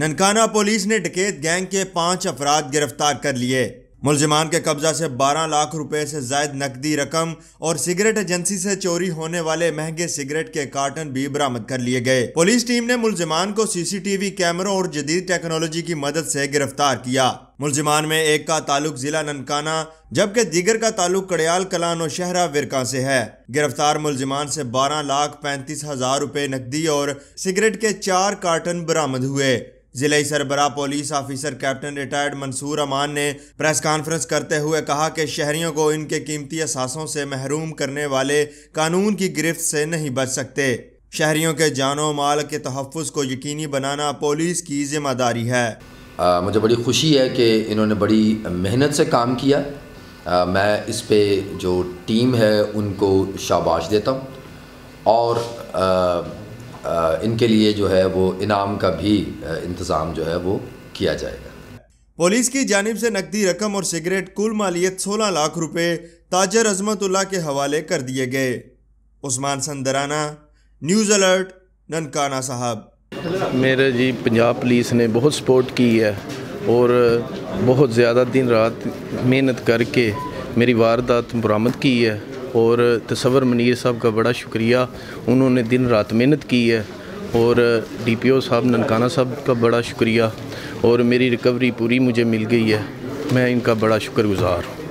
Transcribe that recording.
Nankana police ने डकैत gang के पांच अफराद गिरफ्तार कर लिए मुलजमान के कब्जा से 12 लाख रुपए से जायद नकदी रकम और सिगरेट एजेंसी से चोरी होने वाले महंगे सिगरेट के कार्टन भी बरामद कर लिए गए पुलिस टीम ने मुलजमान को सीसीटीवी कैमरों और जदीद टेक्नोलॉजी की मदद से गिरफ्तार किया मुलजमान में एक का ताल्लुक जिला ननकाना जबकि दीगर का ताल्लुक कड़ियाल कलान और शहरा विरका से है गिरफ्तार मुलजमान से बारह लाख पैंतीस हजार रुपए नकदी और सिगरेट के चार कार्टन बरामद हुए जिले सरबरा police officer captain retired Mansoor Aman ने प्रेस कॉन्फ्रेंस करते हुए कहा कि शहरियों को इनके कीमती असासों से महरूम करने वाले कानून की गिरफ्त से नहीं बच सकते शहरियों के जानो माल के तहफ़ को यकीनी बनाना पुलिस की जिम्मेदारी है आ, मुझे बड़ी खुशी है कि इन्होंने बड़ी मेहनत से काम किया आ, मैं इस पे जो टीम है उनको शाबाश देता हूँ और आ, इनके लिए जो है वो इनाम का भी इंतज़ाम जो है वो किया जाएगा पुलिस की जानब से नकदी रकम और सिगरेट कुल मालियत 16 लाख रुपए ताजर अजमतुल्ला के हवाले कर दिए गए उस्मान संदराना न्यूज़ अलर्ट ननकाना साहब मेरे जी पंजाब पुलिस ने बहुत सपोर्ट की है और बहुत ज़्यादा दिन रात मेहनत करके मेरी वारदात बरामद की है और तस्वर मनीर साहब का बड़ा शुक्रिया उन्होंने दिन रात मेहनत की है और डी पी ओ साहब ननकाना साहब का बड़ा शुक्रिया और मेरी रिकवरी पूरी मुझे मिल गई है मैं इनका बड़ा शुक्रगुजार हूँ